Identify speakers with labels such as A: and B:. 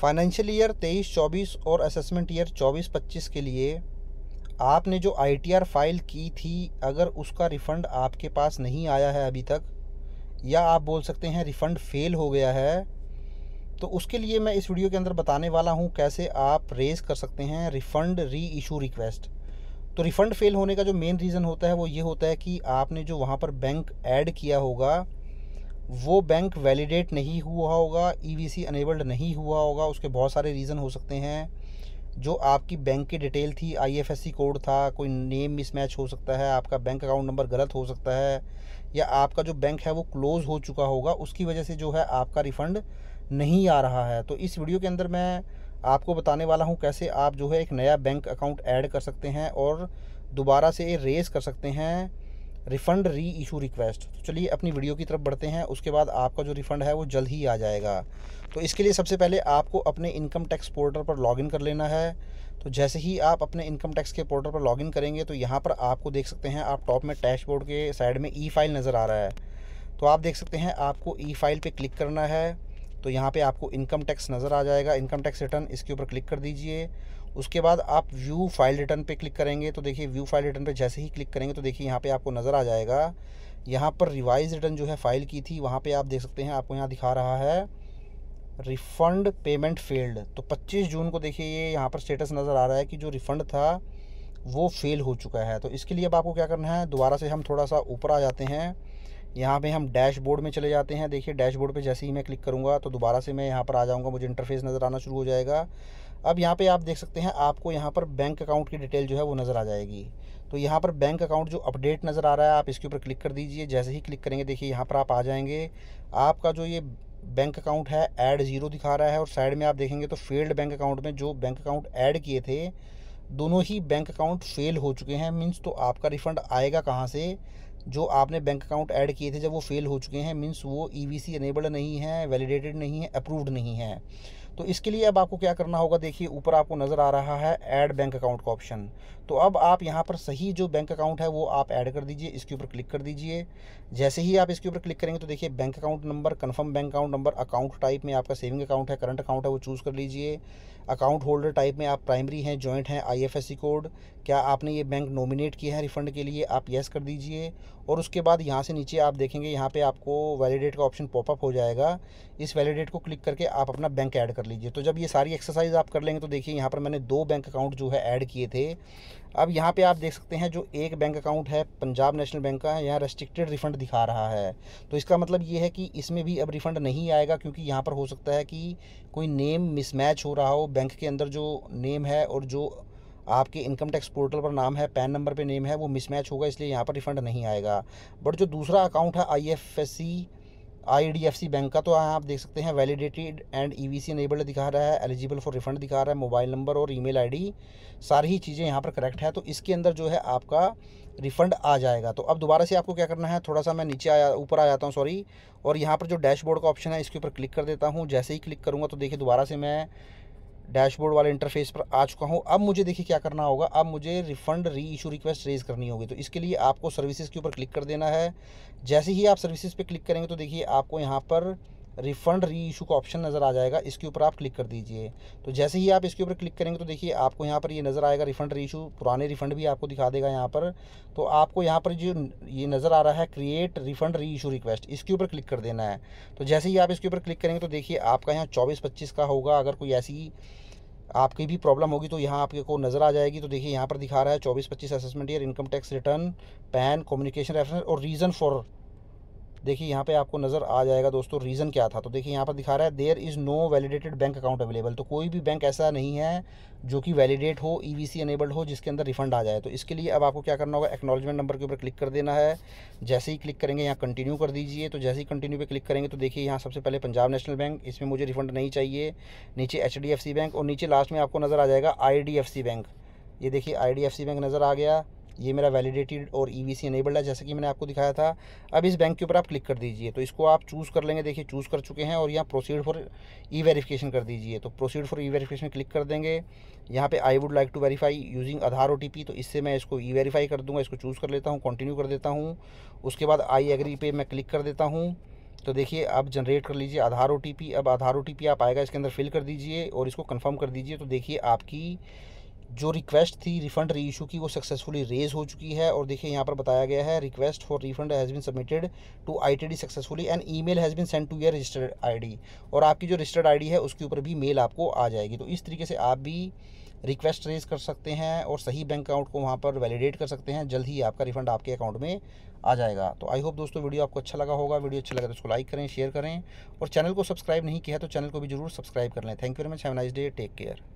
A: financial year तेईस चौबीस और असेसमेंट ईयर चौबीस पच्चीस के लिए आपने जो आई फाइल की थी अगर उसका रिफ़ंड आपके पास नहीं आया है अभी तक या आप बोल सकते हैं रिफ़ंड फ़ेल हो गया है तो उसके लिए मैं इस वीडियो के अंदर बताने वाला हूं कैसे आप रेज़ कर सकते हैं रिफ़ंड री इशू रिक्वेस्ट तो रिफ़ंड फ़ेल होने का जो मेन रीज़न होता है वो ये होता है कि आपने जो वहाँ पर बैंक ऐड किया होगा वो बैंक वैलिडेट नहीं हुआ होगा ईवीसी e अनेबल्ड नहीं हुआ होगा उसके बहुत सारे रीज़न हो सकते हैं जो आपकी बैंक की डिटेल थी आईएफएससी कोड था कोई नेम मिसमैच हो सकता है आपका बैंक अकाउंट नंबर गलत हो सकता है या आपका जो बैंक है वो क्लोज़ हो चुका होगा उसकी वजह से जो है आपका रिफ़ंड नहीं आ रहा है तो इस वीडियो के अंदर मैं आपको बताने वाला हूँ कैसे आप जो है एक नया बैंक अकाउंट ऐड कर सकते हैं और दोबारा से रेस कर सकते हैं रिफ़ंड री इशू रिक्वेस्ट तो चलिए अपनी वीडियो की तरफ बढ़ते हैं उसके बाद आपका जो रिफ़ंड है वो जल्द ही आ जाएगा तो इसके लिए सबसे पहले आपको अपने इनकम टैक्स पोर्टल पर लॉगिन कर लेना है तो जैसे ही आप अपने इनकम टैक्स के पोर्टल पर लॉगिन करेंगे तो यहाँ पर आपको देख सकते हैं आप टॉप में डैशबोर्ड के साइड में ई फाइल नज़र आ रहा है तो आप देख सकते हैं आपको ई फाइल पर क्लिक करना है तो यहाँ पर आपको इनकम टैक्स नज़र आ जाएगा इनकम टैक्स रिटर्न इसके ऊपर क्लिक कर दीजिए उसके बाद आप व्यू फाइल रिटर्न पे क्लिक करेंगे तो देखिए व्यू फाइल रिटर्न पे जैसे ही क्लिक करेंगे तो देखिए यहाँ पे आपको नज़र आ जाएगा यहाँ पर रिवाइज रिटर्न जो है फाइल की थी वहाँ पे आप देख सकते हैं आपको यहाँ दिखा रहा है रिफ़ंड पेमेंट फेल्ड तो 25 जून को देखिए ये यहाँ पर स्टेटस नज़र आ रहा है कि जो रिफ़ंड था वो फेल हो चुका है तो इसके लिए अब आपको क्या करना है दोबारा से हम थोड़ा सा ऊपर आ जाते हैं यहाँ पे हम डैशबोर्ड में चले जाते हैं देखिए डैशबोर्ड पे जैसे ही मैं क्लिक करूँगा तो दोबारा से मैं यहाँ पर आ जाऊँगा मुझे इंटरफेस नज़र आना शुरू हो जाएगा अब यहाँ पे आप देख सकते हैं आपको यहाँ पर बैंक अकाउंट की डिटेल जो है वो नज़र आ जाएगी तो यहाँ पर बैंक अकाउंट जो अपडेट नज़र आ रहा है आप इसके ऊपर क्लिक कर दीजिए जैसे ही क्लिक करेंगे देखिए यहाँ पर आप आ जाएंगे आपका जो ये बैंक अकाउंट है ऐड ज़ीरो दिखा रहा है और साइड में आप देखेंगे तो फेल्ड बैंक अकाउंट में जो बैंक अकाउंट ऐड किए थे दोनों ही बैंक अकाउंट फेल हो चुके हैं मीन्स तो आपका रिफ़ंड आएगा कहाँ से जो आपने बैंक अकाउंट ऐड किए थे जब वो फेल हो चुके हैं मीन्स वो ई वी सी एनेबल्ड नहीं है वैलिडेटेड नहीं है अप्रूव्ड नहीं है तो इसके लिए अब आपको क्या करना होगा देखिए ऊपर आपको नज़र आ रहा है ऐड बैंक अकाउंट का ऑप्शन तो अब आप यहाँ पर सही जो बैंक अकाउंट है वो आप ऐड कर दीजिए इसके ऊपर क्लिक कर दीजिए जैसे ही आप इसके ऊपर क्लिक करेंगे तो देखिए bank account number confirm bank account number account type में आपका सेविंग अकाउंट है करंट अकाउंट है वो चूज़ कर लीजिए अकाउंट होल्डर टाइप में आप प्राइमरी हैं जॉइंट हैं आईएफएससी कोड क्या आपने ये बैंक नॉमिनेट किया है रिफंड के लिए आप येस कर दीजिए और उसके बाद यहाँ से नीचे आप देखेंगे यहाँ पे आपको वैलिडेट का ऑप्शन पॉपअप हो जाएगा इस वैलिडेट को क्लिक करके आप अपना बैंक ऐड कर लीजिए तो जब ये सारी एक्सरसाइज आप कर लेंगे तो देखिए यहाँ पर मैंने दो बैंक अकाउंट जो है ऐड किए थे अब यहाँ पे आप देख सकते हैं जो एक बैंक अकाउंट है पंजाब नेशनल बैंक का यहाँ रेस्ट्रिक्टेड रिफंड दिखा रहा है तो इसका मतलब ये है कि इसमें भी अब रिफ़ंड नहीं आएगा क्योंकि यहाँ पर हो सकता है कि कोई नेम मिसमैच हो रहा हो बैंक के अंदर जो नेम है और जो आपके इनकम टैक्स पोर्टल पर नाम है पैन नंबर पे नेम है वो मिसमैच होगा इसलिए यहाँ पर रिफ़ंड नहीं आएगा बट जो दूसरा अकाउंट है I F S C IDFC bank का तो आप देख सकते हैं वैलिडेटेड एंड ईवीसी वी दिखा रहा है एलिजिबल फॉर रिफंड दिखा रहा है मोबाइल नंबर और ईमेल आईडी सारी ही चीज़ें यहाँ पर करेक्ट है तो इसके अंदर जो है आपका रिफ़ंड आ जाएगा तो अब दोबारा से आपको क्या करना है थोड़ा सा मैं नीचे आया ऊपर आ जाता हूँ सॉरी और यहाँ पर जो डैशबोर्ड का ऑप्शन है इसके ऊपर क्लिक कर देता हूँ जैसे ही क्लिक करूँगा तो देखिए दोबारा से मैं डैशबोर्ड वाले इंटरफेस पर आ चुका हूँ अब मुझे देखिए क्या करना होगा अब मुझे रिफंड री इशू रिक्वेस्ट रेज़ करनी होगी तो इसके लिए आपको सर्विसेज के ऊपर क्लिक कर देना है जैसे ही आप सर्विसेज पे क्लिक करेंगे तो देखिए आपको यहाँ पर रिफ़ंड री इशू का ऑप्शन नज़र आ जाएगा इसके ऊपर आप क्लिक कर दीजिए तो जैसे ही आप इसके ऊपर क्लिक करेंगे तो देखिए आपको यहाँ पर ये यह नज़र आएगा रिफ़ंड री इशू पुराने रिफ़ंड भी आपको दिखा देगा यहाँ पर तो आपको यहाँ पर जो ये नज़र आ रहा है क्रिएट रिफ़ंड री इशू रिक्वेस्ट इसके ऊपर क्लिक कर देना है तो जैसे ही आप इसके ऊपर क्लिक करेंगे तो देखिए आपका यहाँ चौबीस पच्चीस का होगा अगर कोई ऐसी आपकी भी प्रॉब्लम होगी तो यहाँ आपके को नज़र आ जाएगी तो देखिए यहाँ पर दिखा रहा है चौबीस पच्चीस assessment year income tax return PAN communication reference और रीज़न फॉर देखिए यहाँ पे आपको नज़र आ जाएगा दोस्तों रीज़न क्या था तो देखिए यहाँ पर दिखा रहा है there is no validated bank account available तो कोई भी बैंक ऐसा नहीं है जो कि वैलिडेट हो ई वी एनेबल्ड हो जिसके अंदर रिफंड आ जाए तो इसके लिए अब आपको क्या करना होगा एक्नॉलेजमेंट नंबर के ऊपर क्लिक कर देना है जैसे ही क्लिक करेंगे यहाँ कंटिन्यू कर दीजिए तो जैसे ही कंटिन्यू पे क्लिक करेंगे तो देखिए यहाँ सबसे पहले पंजाब नेशनल बैंक इसमें मुझे रिफंड नहीं चाहिए नीचे एच बैंक और नीचे लास्ट में आपको नज़र आ जाएगा आई बैंक ये देखिए आई बैंक नज़र आ गया ये मेरा वैलिडेटेड और ई वी एनेबल्ड है जैसे कि मैंने आपको दिखाया था अब इस बैंक के ऊपर आप क्लिक कर दीजिए तो इसको आप चूज़ कर लेंगे देखिए चूज़ कर चुके हैं और यहाँ प्रोसीड फॉर ई वेरीफिकेशन कर दीजिए तो proceed for e verification click कर देंगे यहाँ पे I would like to verify using Aadhaar ओ तो इससे मैं इसको ई वेरीफाई कर दूँगा इसको चूज़ कर लेता हूँ कंटिन्यू कर देता हूँ उसके बाद आई एग्री पे मैं क्लिक कर देता हूँ तो देखिए आप जनरेट कर लीजिए आधार ओ अब आधार ओ आप आएगा इसके अंदर फिल कर दीजिए और इसको कन्फर्म कर दीजिए तो देखिए आपकी जो रिक्वेस्ट थी रिफंड री इशू की वो सक्सेसफुली रेज हो चुकी है और देखिए यहाँ पर बताया गया है request for refund has been submitted to ITD successfully and email has been send to your registered ID और आपकी जो रजिस्टर्ड आईडी है उसके ऊपर भी मेल आपको आ जाएगी तो इस तरीके से आप भी रिक्वेस्ट रेज कर सकते हैं और सही बैंक अकाउंट को वहाँ पर वैलिडेट कर सकते हैं जल्द ही आपका रिफंड आपके अकाउंट में आ जाएगा तो आई होप दोस्तों वीडियो आपको अच्छा लगा होगा वीडियो अच्छा लगा तो उसको लाइक करें शेयर करें और चैनल को सब्सक्राइब नहीं किया तो चैनल को भी जरूर सब्सक्राइब कर लें thank you very much have nice day take care